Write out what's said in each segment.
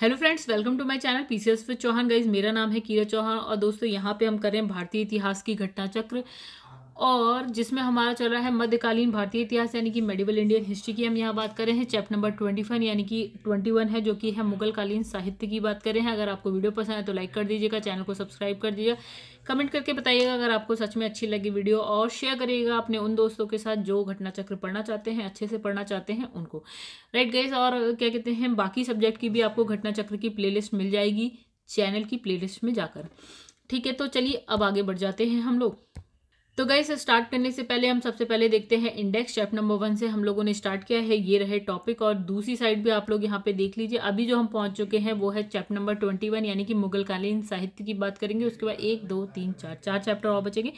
hello friends welcome to my channel PCS C Chauhan guys मेरा नाम है कीरा चौहान और दोस्तों यहाँ पे हम कर रहे हैं भारतीय इतिहास की घटना चक्र और जिसमें हमारा चल रहा है मध्यकालीन भारतीय इतिहास यानी कि मेडिवल इंडियन हिस्ट्री की हम यहाँ बात करें हैं चैप्टर नंबर ट्वेंटी फाइव यानी कि ट्वेंटी वन है जो कि है मुगलकालीन साहित्य की बात करें हैं अगर आपको वीडियो पसंद है तो लाइक कर दीजिएगा चैनल को सब्सक्राइब कर दीजिएगा कमेंट करके बताइएगा अगर आपको सच में अच्छी लगी वीडियो और शेयर करिएगा अपने उन दोस्तों के साथ जो घटना चक्र पढ़ना चाहते हैं अच्छे से पढ़ना चाहते हैं उनको राइट गेस और क्या कहते हैं बाकी सब्जेक्ट की भी आपको घटना चक्र की लिस्ट मिल जाएगी चैनल की लिस्ट में जाकर ठीक है तो चलिए अब आगे बढ़ जाते हैं हम लोग तो गई स्टार्ट करने से पहले हम सबसे पहले देखते हैं इंडेक्स चैप्टर नंबर वन से हम लोगों ने स्टार्ट किया है ये रहे टॉपिक और दूसरी साइड भी आप लोग यहाँ पे देख लीजिए अभी जो हम पहुँच चुके हैं वो है चैप्टर नंबर ट्वेंटी वन यानी कि मुगलकालीन साहित्य की बात करेंगे उसके बाद एक दो तीन चार चार चैप्टर और बचेंगे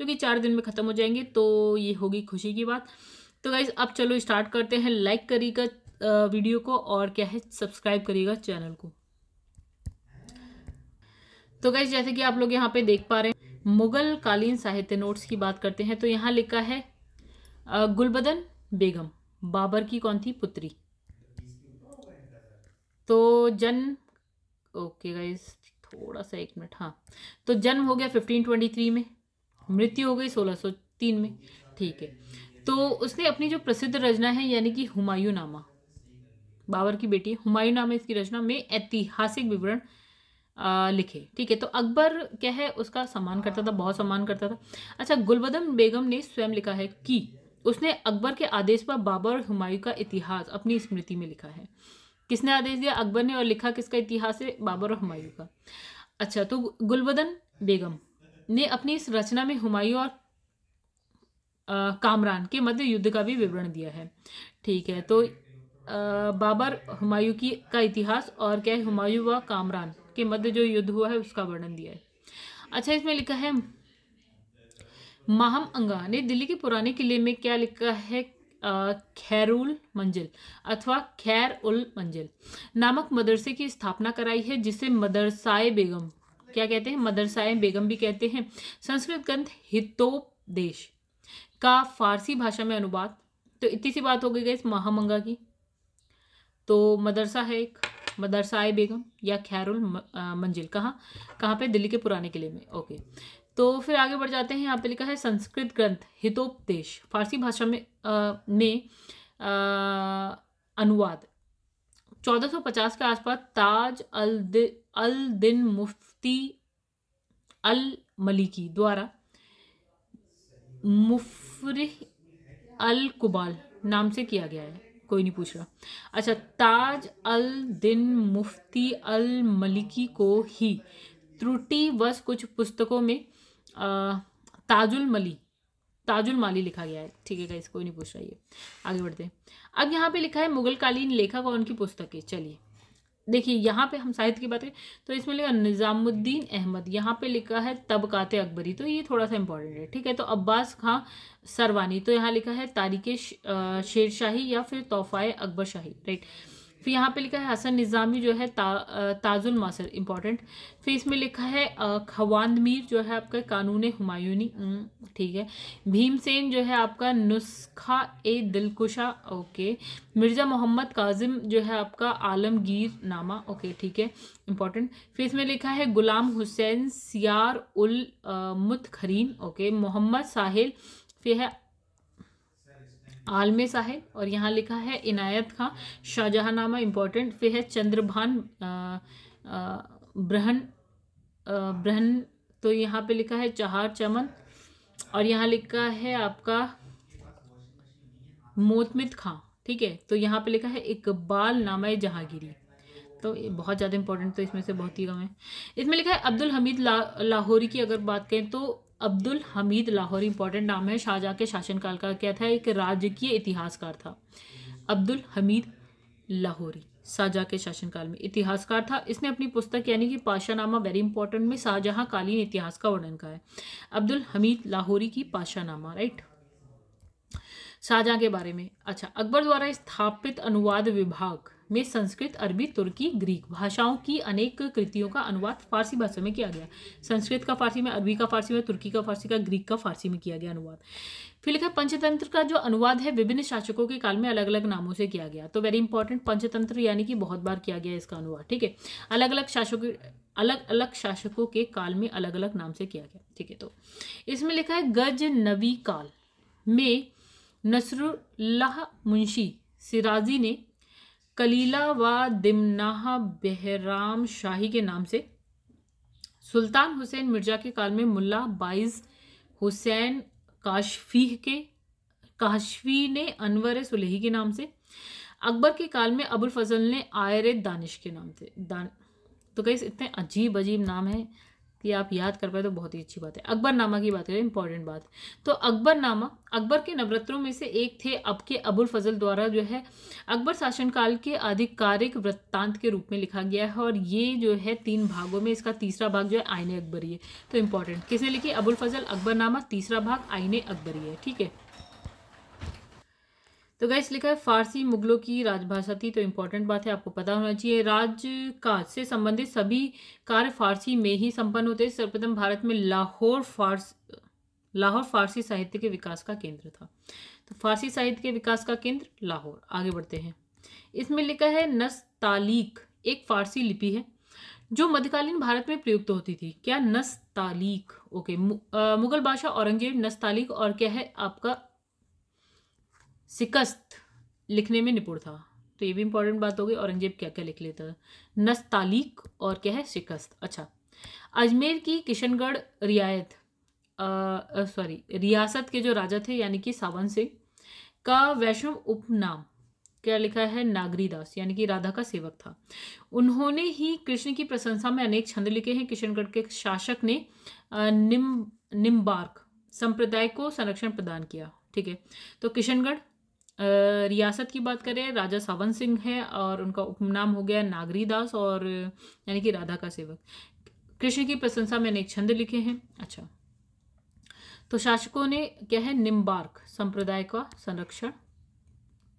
जो कि चार दिन में ख़त्म हो जाएंगे तो ये होगी खुशी की बात तो गाइज अब चलो स्टार्ट करते हैं लाइक करिएगा वीडियो को और क्या है सब्सक्राइब करिएगा चैनल को तो गाइज जैसे कि आप लोग यहाँ पे देख पा रहे हैं मुगल कालीन साहित्य नोट्स की बात करते हैं तो यहाँ लिखा है गुलबदन बेगम बाबर की कौन थी पुत्री तो जन्म ओके गाइस थोड़ा सा एक मिनट हाँ तो जन्म हो गया 1523 में मृत्यु हो गई 1603 में ठीक है तो उसने अपनी जो प्रसिद्ध रचना है यानी कि हुमायूं नामा बाबर की बेटी हुमायूं नामा इसकी रचना में ऐतिहासिक विवरण आ, लिखे ठीक है तो अकबर क्या है उसका सम्मान करता था बहुत सम्मान करता था अच्छा गुलबदम बेगम ने स्वयं लिखा है कि उसने अकबर के आदेश पर बाबर और हुमायूं का इतिहास अपनी स्मृति में लिखा है किसने आदेश दिया अकबर ने और लिखा किसका इतिहास है बाबर और हुमायूं का अच्छा तो गुलबदन बेगम ने अपनी इस रचना में हुमायूं और आ, कामरान के मध्य युद्ध का भी विवरण दिया है ठीक है तो आ, बाबर हुमायूं की का इतिहास और क्या है हुमायूं व कामरान के मध्य जो युद्ध हुआ है उसका वर्णन दिया है अच्छा इसमें लिखा है महम अंगा ने दिल्ली के पुराने किले में क्या लिखा है खैरुल मंजिल अथवा खैर उल मंजिल नामक मदरसे की स्थापना कराई है जिसे मदरसाए बेगम क्या कहते हैं मदरसाए बेगम भी कहते हैं संस्कृत ग्रंथ हितोपदेश का फारसी भाषा में अनुवाद तो इतनी सी बात हो गई गई इस महामंगा की तो मदरसा है एक मदरसाए बेगम या खैरुल मंजिल कहाँ कहाँ पे दिल्ली के पुराने किले में ओके तो फिर आगे बढ़ जाते हैं यहाँ पे लिखा है संस्कृत ग्रंथ हितोपदेश फारसी भाषा में आ, में आ, अनुवाद 1450 के आसपास ताज अल अल दिन मुफ्ती अल मलिकी द्वारा मुफरिह अल कुबाल नाम से किया गया है कोई नहीं पूछ रहा अच्छा ताज अल दिन मुफ्ती अल मलिकी को ही त्रुटिवश कुछ पुस्तकों में ताजुल मली ताजुल माली लिखा गया है ठीक है गाइस कोई नहीं पूछ रहा ये आगे बढ़ते हैं अब यहाँ पे लिखा है मुगल कालीन लेखक और उनकी पुस्तकें चलिए देखिए यहाँ पे हम साहित्य की बात करें तो इसमें लिखा निज़ामुद्दीन अहमद यहाँ पे लिखा है तबकात अकबरी तो ये थोड़ा सा इंपॉर्टेंट है ठीक है तो अब्बास खां सरवानी तो यहाँ लिखा है तारीख शेरशाही या फिर तोहफ़ाए अकबर शाही राइट फिर यहाँ पे लिखा है हसन निज़ामी जो है ता, ताजुल मासर इम्पॉर्टेंट फिर इसमें लिखा है खवान मीर जो है आपका कानून हमायूनी ठीक है भीमसेन जो है आपका नुस्खा ए दिलकुशा ओके मिर्ज़ा मोहम्मद काजिम जो है आपका आलमगीर नामा ओके ठीक है इम्पॉर्टेंट फिर इसमें लिखा है गुलाम हुसैन सियार उल मुतखरीन ओके मोहम्मद साहिल फिर है आलम साहिब और यहाँ लिखा है इनायत खां शाहजहाँनामा इम्पोर्टेंट फिर है चंद्रभान ब्रहन ब्रहन तो यहाँ पे लिखा है चहार चमन और यहाँ लिखा है आपका मोतमित खां ठीक है तो यहाँ पे लिखा है इकबाल नामा जहांगीरी तो बहुत ज़्यादा इंपॉर्टेंट तो इसमें से बहुत ही कम है इसमें लिखा है अब्दुल हमीद ला, लाहौरी की अगर बात करें तो अब्दुल हमीद लाहौर इंपॉर्टेंट नाम है शाहजहाँ के शासनकाल का क्या था एक राजकीय इतिहासकार था अब्दुल हमीद लाहौरी शाहजहाँ के शासनकाल में इतिहासकार था इसने अपनी पुस्तक यानी कि पाशानामा वेरी इंपॉर्टेंट में शाहजहाँ कालीन इतिहास का वर्णन का है अब्दुल हमीद लाहौरी की पाशानामा राइट शाहजहाँ के बारे में अच्छा अकबर द्वारा स्थापित अनुवाद विभाग में संस्कृत अरबी तुर्की ग्रीक भाषाओं की अनेक कृतियों का अनुवाद फारसी भाषा में किया गया संस्कृत का फारसी में अरबी का फारसी में तुर्की का फारसी का ग्रीक का फारसी में किया गया अनुवाद फिर लिखा पंचतंत्र का जो अनुवाद है विभिन्न शासकों के काल में अलग अलग नामों से किया गया तो वेरी इंपॉर्टेंट पंचतंत्र यानी कि बहुत बार किया गया इसका अनुवाद ठीक है अलग अलग शासकों अलग अलग शासकों के काल में अलग अलग नाम से किया गया ठीक है तो इसमें लिखा है गज नवी काल में नसरुल्लाह मुंशी सिराजी ने कलीला व दिमनाह बहराम शाही के नाम से सुल्तान हुसैन मिर्जा के काल में मुल्ला बाइज हुसैन काशफी के काशफी ने अनवर सुलही के नाम से अकबर के काल में अबुल फजल ने आयर दानिश के नाम से दान तो कई इतने अजीब अजीब नाम हैं कि आप याद कर पाए तो बहुत ही अच्छी बात है अकबरनामा की बात करें इंपॉर्टेंट बात तो अकबरनामा अकबर के नवरत्नों में से एक थे अब के अबुल फजल द्वारा जो है अकबर शासनकाल के आधिकारिक वृत्तांत के रूप में लिखा गया है और ये जो है तीन भागों में इसका तीसरा भाग जो है आईने अकबरी है तो इम्पॉर्टेंट किसने लिखी अबुल फजल अकबरनामा तीसरा भाग आईने अकबरी है ठीक है तो गैस लिखा है फारसी मुगलों की राजभाषा थी तो इम्पोर्टेंट बात है आपको पता होना चाहिए राज का से संबंधित सभी कार्य फारसी में ही संपन्न होते सर्वप्रथम भारत में लाहौर फारस लाहौर फारसी साहित्य के विकास का केंद्र था तो फारसी साहित्य के विकास का केंद्र लाहौर आगे बढ़ते हैं इसमें लिखा है नस्तालीक एक फारसी लिपि है जो मध्यकालीन भारत में प्रयुक्त होती थी क्या नस्तालीक ओके मु, आ, मुगल बादशाह औरंगजेब नस्तालीक और क्या है आपका शिकस्त लिखने में निपुण था तो ये भी इंपॉर्टेंट बात हो गई औरंगजेब क्या क्या लिख लेता नस्तालीक और क्या है शिकस्त अच्छा अजमेर की किशनगढ़ रियायत सॉरी रियासत के जो राजा थे यानी कि सावन सिंह का वैष्णव उपनाम क्या लिखा है नागरीदास यानी कि राधा का सेवक था उन्होंने ही कृष्ण की प्रशंसा में अनेक छंद लिखे हैं किशनगढ़ के शासक ने निम निम्बार्क संप्रदाय को संरक्षण प्रदान किया ठीक है तो किशनगढ़ रियासत की बात करें राजा सावन सिंह है और उनका उपनाम हो गया नागरी दास और यानी कि राधा का सेवक कृष्ण की प्रशंसा मैंने एक छंद लिखे हैं अच्छा तो शासकों ने क्या है निम्बार्क संप्रदाय का संरक्षण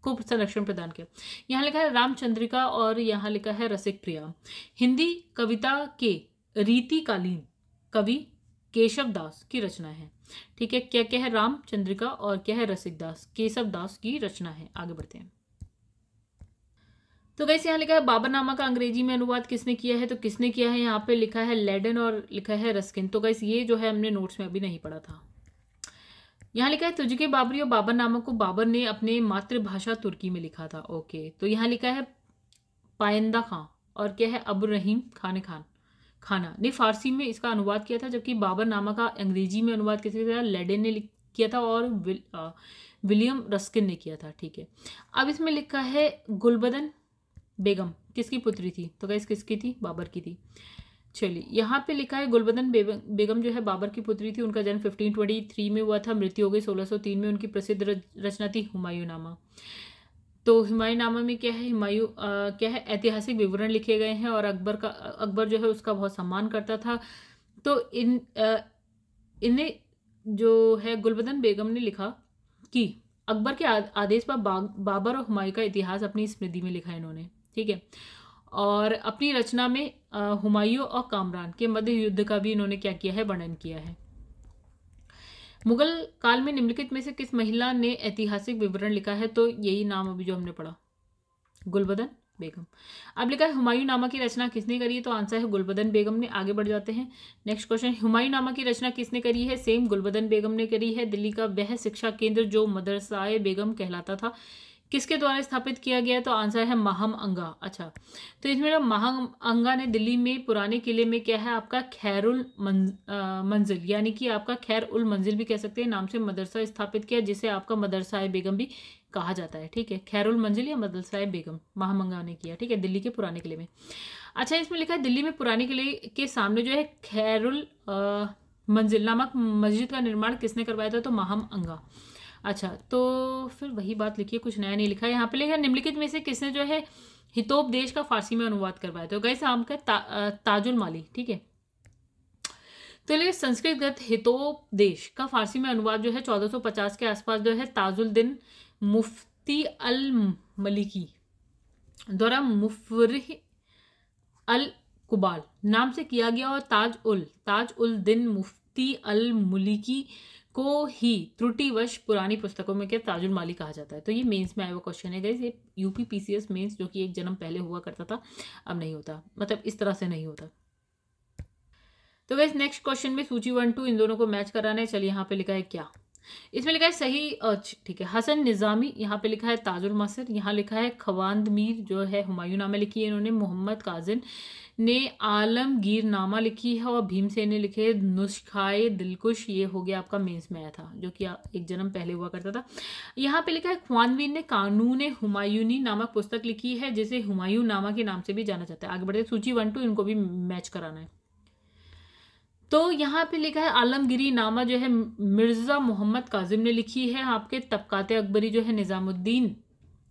को संरक्षण प्रदान किया यहाँ लिखा है रामचंद्रिका और यहाँ लिखा है रसिक प्रिया हिंदी कविता के रीतिकालीन कवि केशव दास की रचना है ठीक है क्या क्या है रामचंद्रिका और क्या है रसिकदास केशव दास की रचना है आगे बढ़ते हैं तो कैसे यहाँ लिखा है बाबरनामा का अंग्रेजी में अनुवाद किसने किया है तो किसने किया है यहाँ पे लिखा है लेडन और लिखा है रस्किन तो कैसे ये जो है हमने नोट्स में अभी नहीं पढ़ा था यहाँ लिखा है तुझके बाबरी और बाबर बाबरनामा को बाबर ने अपने मातृभाषा तुर्की में लिखा था ओके तो यहाँ लिखा है पायंदा खां और क्या है अब्रहीम खान खान खाना ने फारसी में इसका अनुवाद किया था जबकि बाबर नामा का अंग्रेजी में अनुवाद किया था लेडन ने किया था और विल, आ, विलियम रस्किन ने किया था ठीक है अब इसमें लिखा है गुलबदन बेगम किसकी पुत्री थी तो कैसे किसकी थी बाबर की थी चलिए यहाँ पे लिखा है गुलबदन बेगम जो है बाबर की पुत्री थी उनका जन्म 1523 में हुआ था मृत्यु हो गई 1603 में उनकी प्रसिद्ध रचना थी हुमायूं नामा तो हिमायू नामा में क्या है हिमायू क्या है ऐतिहासिक विवरण लिखे गए हैं और अकबर का अकबर जो है उसका बहुत सम्मान करता था तो इन इन्हें जो है गुलबदन बेगम ने लिखा कि अकबर के आदेश पर बाबर और हुमायूं का इतिहास अपनी स्मृति में लिखा है इन्होंने ठीक है और अपनी रचना में हुमायूं और कामरान के मध्य युद्ध का भी इन्होंने क्या किया है वर्णन किया है मुगल काल में निम्नलिखित में से किस महिला ने ऐतिहासिक विवरण लिखा है तो यही नाम अभी जो हमने पढ़ा गुलबदन बेगम अब लिखा है हुमायूं नामा की रचना किसने करी है तो आंसर है गुलबदन बेगम ने आगे बढ़ जाते हैं नेक्स्ट क्वेश्चन हुमायूं नामा की रचना किसने करी है सेम गुलबदन बेगम ने करी है दिल्ली का वह शिक्षा केंद्र जो मदरसाए बेगम कहलाता था किसके द्वारा स्थापित किया गया तो आंसर है महम अंगा अच्छा तो इसमें ना महम अंगा ने दिल्ली में पुराने किले में क्या है आपका खैरुल मंजिल यानी कि आपका खैर उल मंजिल भी कह सकते हैं नाम से मदरसा स्थापित किया जिसे आपका मदरसा बेगम भी कहा जाता है ठीक है खैरुल मंजिल या मदरसा बेगम अंगा ने किया ठीक है दिल्ली के पुराने किले में अच्छा इसमें लिखा है दिल्ली में पुराने किले के सामने जो है खैरुल मंजिल नामक मस्जिद का निर्माण किसने करवाया था तो महम अंगा अच्छा तो फिर वही बात लिखिए कुछ नया नहीं लिखा यहाँ पे लिखा निम्नलिखित में से किसने जो है हितोपदेश का फारसी में अनुवाद करवाया तो गैस आम का ता, ताजुल माली ठीक है तो लेकिन संस्कृत गत हितोपदेश का फारसी में अनुवाद जो है 1450 के आसपास जो है ताजुलद्दीन मुफ्ती अल मलिकी द्वारा मुफर अल कुबाल नाम से किया गया और ताज उल ताज उल दिन मुफ्ती अल मलिकी को ही त्रुटिवश पुरानी पुस्तकों में क्या ताजुल माली कहा जाता है तो ये मेंस में आया हुआ क्वेश्चन है गाइज ये यूपी पीसीएस मेंस जो कि एक जन्म पहले हुआ करता था अब नहीं होता मतलब इस तरह से नहीं होता तो गाइज नेक्स्ट क्वेश्चन में सूची वन टू इन दोनों को मैच कराना है चलिए यहाँ पे लिखा है क्या इसमें लिखा है सही ठीक है हसन निज़ामी यहाँ पे लिखा है ताजुल मसर यहाँ लिखा है खवान मीर जो है हुमायूं नामे लिखी है इन्होंने मोहम्मद काजिन ने आलमगीर नामा लिखी है और भीमसेन ने लिखे नुस्खाए दिलकुश ये हो गया आपका मेंस में आया था जो कि एक जन्म पहले हुआ करता था यहाँ पे लिखा है ख्वानवीर ने कानून हुमायूनी नामक पुस्तक लिखी है जिसे हुमायूं नामा के नाम से भी जाना जाता है आगे बढ़ते सूची वन टू इनको भी मैच कराना है तो यहाँ पे लिखा है आलमगिरी नामा जो है मिर्ज़ा मोहम्मद काजिम ने लिखी है आपके तबकाते अकबरी जो है निज़ामुद्दीन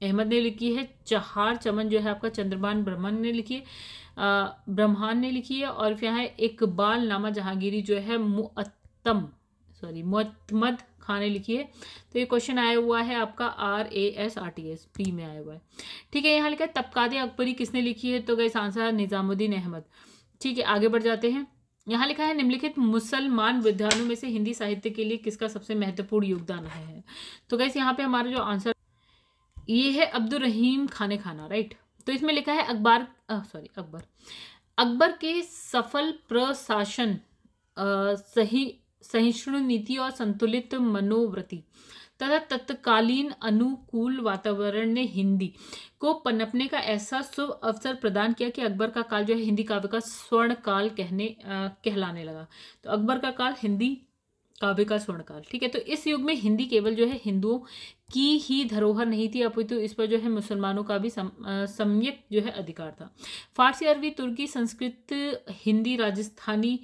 अहमद ने लिखी है चहार चमन जो है आपका चंद्रमान ब्रह्मन ने लिखी है ब्रह्मांड ने लिखी है और फिर है इकबाल नामा जहांगीरी जो है मुअत्तम सॉरी मुहम्मद खान ने लिखी है तो ये क्वेश्चन आया हुआ है आपका R A S R T S P में आया हुआ है ठीक है यहाँ लिखा है तबकाद अकबरी किसने लिखी है तो गए आंसर निज़ामुद्दीन अहमद ठीक है आगे बढ़ जाते हैं यहाँ लिखा है निम्नलिखित मुसलमान विद्वानों में से हिंदी साहित्य के लिए किसका सबसे महत्वपूर्ण योगदान है तो गैस यहाँ पे हमारा जो आंसर ये है अब्दुल रहीम खाने खाना राइट तो इसमें लिखा है अखबार सॉरी अकबर अकबर के सफल प्रशासन सही सहिष्णु नीति और संतुलित मनोवृत्ति तथा तत्कालीन अनुकूल वातावरण ने हिंदी को पनपने का ऐसा शुभ अवसर प्रदान किया कि अकबर का काल जो है हिंदी काव्य का स्वर्ण काल कहने आ, कहलाने लगा तो अकबर का काल हिंदी काव्य का स्वर्णकाल ठीक है तो इस युग में हिंदी केवल जो है हिंदुओं की ही धरोहर नहीं थी अपितु तो इस पर जो है मुसलमानों का भी सम्यक जो है अधिकार था फारसी अरबी तुर्की संस्कृत हिंदी राजस्थानी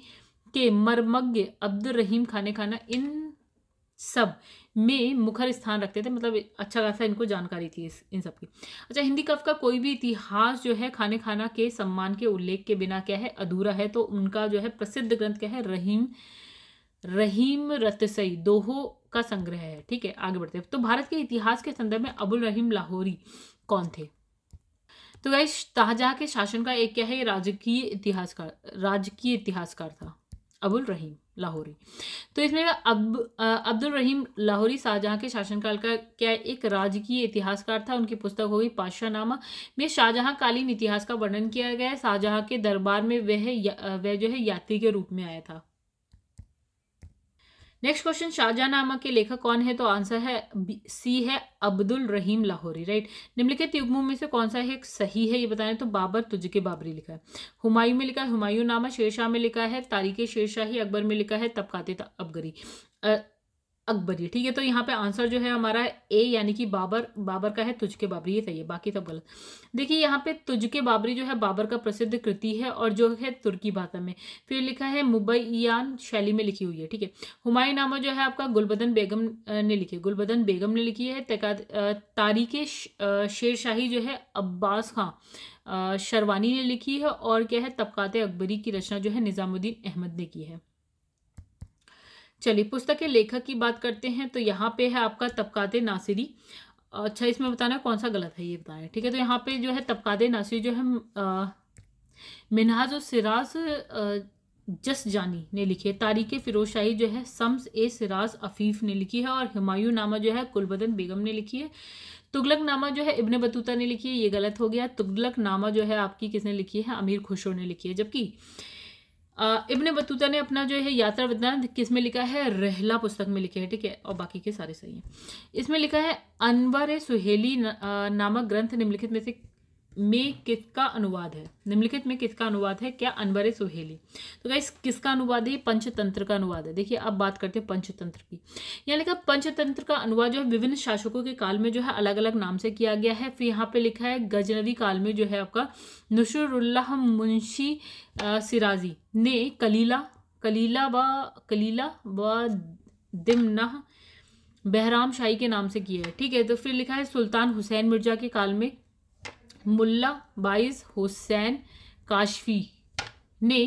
के मर्मज्ञ अब्दुल रहीम खाने खाना इन सब में मुखर स्थान रखते थे मतलब अच्छा खासा इनको जानकारी थी इस इन सब की अच्छा हिंदी कव का कोई भी इतिहास जो है खाने खाना के सम्मान के उल्लेख के बिना क्या है अधूरा है तो उनका जो है प्रसिद्ध ग्रंथ क्या है रहीम रहीम रतसई दोहो का संग्रह है ठीक है आगे बढ़ते हैं तो भारत के इतिहास के संदर्भ में अबुल रहीम लाहौरी कौन थे तो गाइस शाहजहा के शासन का एक क्या है राजकीय इतिहासकार राजकीय इतिहासकार था अबुल रहीम लाहौरी तो इसमें अब अब्दुल रहीम लाहौरी शाहजहां के शासनकाल का क्या एक राजकीय इतिहासकार था उनकी पुस्तक होगी पाशाहनामा में शाहजहां कालीन इतिहास का वर्णन किया गया है शाहजहां के दरबार में वह वह जो है यात्री के रूप में आया था नेक्स्ट क्वेश्चन शाहजहां नामक के लेखक कौन है तो आंसर है सी है अब्दुल रहीम लाहौरी राइट निम्नलिखित युग्मों में से कौन सा है सही है ये बताएं तो बाबर तुझके बाबरी लिखा है हुमायूं में लिखा है हुमायूं नामा शेरशाह में लिखा है तारीख शेरशाही अकबर में लिखा है तबकाते अबगरी अकबरी ठीक है तो यहाँ पे आंसर जो है हमारा ए यानी कि बाबर बाबर का है तुझके बाबरी ये सही है बाकी सब गलत देखिए यहाँ पे तुझके बाबरी जो है बाबर का प्रसिद्ध कृति है और जो है तुर्की भाषा में फिर लिखा है मुबैयान शैली में लिखी हुई है ठीक है हुमायूं नामा जो है आपका गुलबदन बेगम ने लिखी गुलबदन बेगम ने लिखी है तारीख शाही जो है अब्बास खां शरवानी ने लिखी है और क्या है तबकात अकबरी की रचना जो है निज़ामुद्दीन अहमद ने की है चलिए पुस्तक के लेखक की बात करते हैं तो यहाँ पे है आपका तबकात नासिरी अच्छा इसमें बताना कौन सा गलत है ये बताना है ठीक है तो यहाँ पे जो है तबकात नासिरी जो है मिनाज और सिराज जस जानी ने लिखी है तारीख फिरोज शाही जो है सम्स ए सिराज अफीफ ने लिखी है और हिमायू नामा जो है कुलबदन बेगम ने लिखी है तुगलक नामा जो है इब्ने बतूता ने लिखी है ये गलत हो गया तुगलक नामा जो है आपकी किसने लिखी है अमीर खुशो ने लिखी है जबकि इब्ने बतूता ने अपना जो है यात्रा वृद्धांत किस में लिखा है रहला पुस्तक में लिखे है ठीक है और बाकी के सारे सही हैं इसमें लिखा है अनवर सुहेली नामक ग्रंथ निम्नलिखित में से में किसका अनुवाद है निम्नलिखित में तो किसका अनुवाद है क्या अनवर सुहेली तो गाइस किसका अनुवाद है पंचतंत्र का अनुवाद है देखिए अब बात करते हैं पंचतंत्र की यहाँ लिखा पंचतंत्र का अनुवाद जो है विभिन्न शासकों के काल में जो है अलग अलग नाम से किया गया है फिर यहाँ पे लिखा है गजनवी काल में जो है आपका नसरुल्लाह मुंशी सिराजी ने कलीला कलीला व कलीला व दिमनाह बहराम शाही के नाम से किया है ठीक है तो फिर लिखा है सुल्तान हुसैन मिर्जा के काल में मुल्ला बाइज हुसैन काशफी ने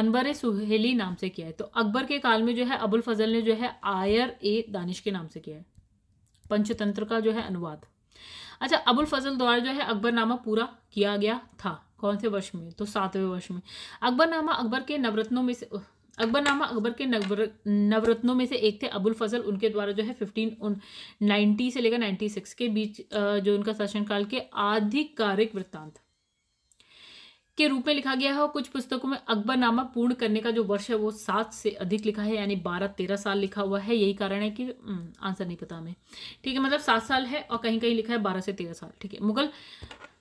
अनवर सुहेली नाम से किया है तो अकबर के काल में जो है अबुल फजल ने जो है आयर ए दानिश के नाम से किया है पंचतंत्र का जो है अनुवाद अच्छा अबुल फजल द्वारा जो है अकबरनामा पूरा किया गया था कौन से वर्ष में तो सातवें वर्ष में अकबरनामा अकबर के नवरत्नों में से अकबरनामा अकबर के नवर नवरत्नों में से एक थे अबुल फजल उनके द्वारा जो है फिफ्टीन नाइन्टी से लेकर नाइन्टी सिक्स के बीच जो उनका शासनकाल के आधिकारिक वृत्तांत के रूप में लिखा गया है और कुछ पुस्तकों में अकबरनामा पूर्ण करने का जो वर्ष है वो सात से अधिक लिखा है यानी बारह तेरह साल लिखा हुआ है यही कारण है कि आंसर नहीं पता हमें ठीक है मतलब सात साल है और कहीं कहीं लिखा है बारह से तेरह साल ठीक है मुगल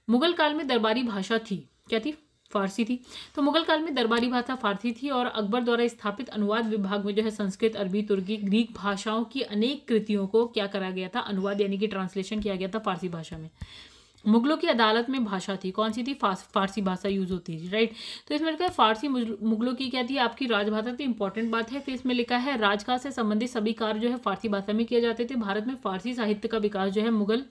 मुगल काल में दरबारी भाषा थी क्या थी फारसी थी तो मुगल काल में दरबारी भाषा फारसी थी और अकबर द्वारा स्थापित अनुवाद विभाग में जो है संस्कृत अरबी तुर्की ग्रीक भाषाओं की अनेक कृतियों को क्या करा गया था अनुवाद यानी कि ट्रांसलेशन किया गया था फारसी भाषा में मुगलों की अदालत में भाषा थी कौन सी थी फारसी भाषा यूज होती थी राइट तो इसमें लिखा है फारसी मुगलों की क्या थी आपकी राजभाषा थी तो इंपॉर्टेंट बात है फिर इसमें लिखा है राजकाज से संबंधित सभी कार्य जो है फारसी भाषा में किए जाते थे भारत में फारसी साहित्य का विकास जो है मुगल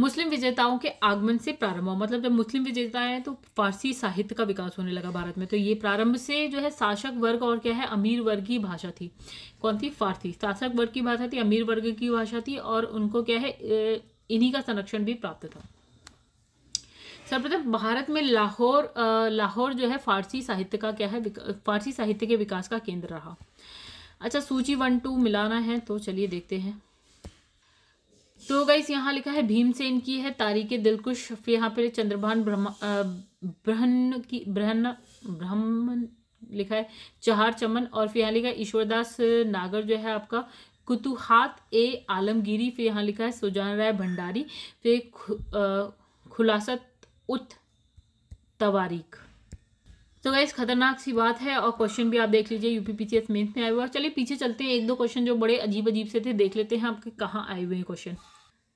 मुस्लिम विजेताओं के आगमन से प्रारंभ हुआ मतलब जब मुस्लिम विजेता है तो फारसी साहित्य का विकास होने लगा भारत में तो ये प्रारंभ से जो है शासक वर्ग और क्या है अमीर वर्ग की भाषा थी कौन थी फारसी शासक वर्ग की भाषा थी अमीर वर्ग की भाषा थी और उनको क्या है इन्हीं का संरक्षण भी प्राप्त था सर्वप्रथम भारत में लाहौर लाहौर जो है फारसी साहित्य का क्या है फारसी साहित्य के विकास का केंद्र रहा अच्छा सूची वन टू मिलाना है तो चलिए देखते हैं तो गाइस यहाँ लिखा है भीमसेन की है तारीख दिलकुश फिर यहाँ पर चंद्रभान ब्रह्म ब्रहन की ब्रहन ब्रह्म लिखा है चहार चमन और फिर यहाँ लिखा है ईश्वरदास नागर जो है आपका कुतुहात ए आलमगिरी फिर यहाँ लिखा है सुजान राय भंडारी फिर खु, खुलासत उत तवारीख तो गाइस खतरनाक सी बात है और क्वेश्चन भी आप देख लीजिए एस मेन्स में आए हुए और चलिए पीछे चलते हैं एक दो क्वेश्चन जो बड़े अजीब अजीब से थे देख लेते हैं आपके कहाँ आए हुए हैं क्वेश्चन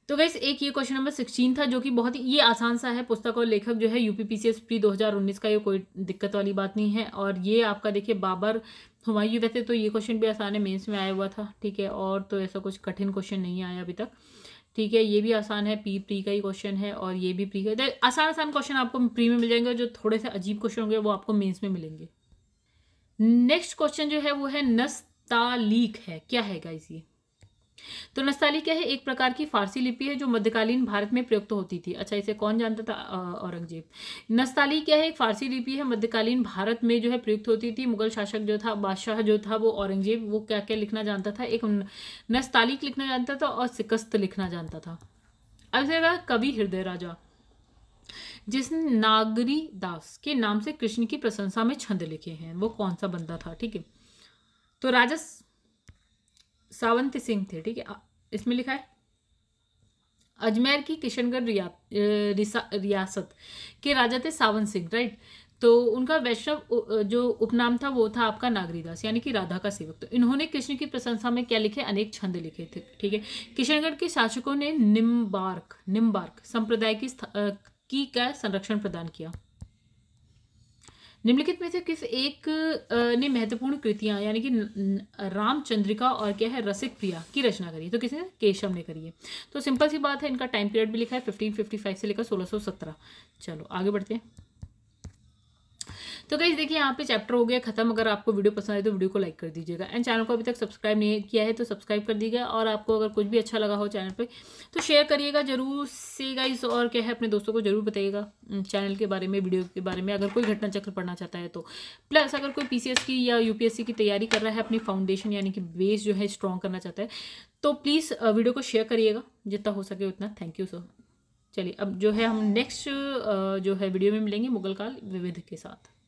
तो गैस एक ये क्वेश्चन नंबर सिक्सटीन था जो कि बहुत ही ये आसान सा है पुस्तक और लेखक जो है यूपीपीसीएस प्री 2019 का ये कोई दिक्कत वाली बात नहीं है और ये आपका देखिए बाबर हुमायूं वैसे तो ये क्वेश्चन भी आसान है मेंस में आया हुआ था ठीक है और तो ऐसा कुछ कठिन क्वेश्चन नहीं आया अभी तक ठीक है ये भी आसान है पी प्री का ही क्वेश्चन है और ये भी प्री का आसान आसान क्वेश्चन आपको प्री में मिल जाएंगे जो थोड़े से अजीब क्वेश्चन होंगे वो आपको मेंस में मिलेंगे नेक्स्ट क्वेश्चन जो है वो है नस्तालीक है क्या है गाइस ये तो नस्ताली क्या है एक प्रकार की फारसी लिपि है जो मध्यकालीन भारत में प्रयुक्त होती थी अच्छा इसे कौन जानता था औरंगजेब नस्ताली क्या है एक फारसी लिपि है मध्यकालीन भारत में जो है प्रयुक्त होती थी मुगल शासक जो था बादशाह जो था वो औरंगजेब वो क्या क्या लिखना जानता था एक नस्तालिक लिखना जानता था और सिकस्त लिखना जानता था अब इसे कवि हृदय राजा जिसने नागरी दास के नाम से कृष्ण की प्रशंसा में छंद लिखे हैं वो कौन सा बंदा था ठीक है तो राजस सावंत सिंह थे ठीक है इसमें लिखा है अजमेर की किशनगढ़ रिया, रियासत के राजा थे सावंत सिंह राइट तो उनका वैष्णव जो उपनाम था वो था आपका नागरीदास यानी कि राधा का सेवक तो इन्होंने कृष्ण की प्रशंसा में क्या लिखे अनेक छंद लिखे थे ठीक है किशनगढ़ के शासकों ने निम्बार्क निम्बार्क संप्रदाय की की का संरक्षण प्रदान किया निम्नलिखित में से किस एक ने महत्वपूर्ण कृतियां यानी कि रामचंद्रिका और क्या है रसिक प्रिया की रचना करी तो किसने केशव ने करी है तो सिंपल सी बात है इनका टाइम पीरियड भी लिखा है फिफ्टीन फिफ्टी फाइव से लेकर सोलह सौ सत्रह चलो आगे बढ़ते हैं तो कैसे देखिए यहाँ पे चैप्टर हो गया खत्म अगर आपको वीडियो पसंद आए तो वीडियो को लाइक कर दीजिएगा एंड चैनल को अभी तक सब्सक्राइब नहीं किया है तो सब्सक्राइब कर दीजिएगा और आपको अगर कुछ भी अच्छा लगा हो चैनल पर तो शेयर करिएगा जरूर से गाइज और क्या है अपने दोस्तों को जरूर बताइएगा चैनल के बारे में वीडियो के बारे में अगर कोई घटना चक्र पढ़ना चाहता है तो प्लस अगर कोई पी की या यू की तैयारी कर रहा है अपनी फाउंडेशन यानी कि बेस जो है स्ट्रॉन्ग करना चाहता है तो प्लीज़ वीडियो को शेयर करिएगा जितना हो सके उतना थैंक यू सर चलिए अब जो है हम नेक्स्ट जो है वीडियो में मिलेंगे मुगल काल विविध के साथ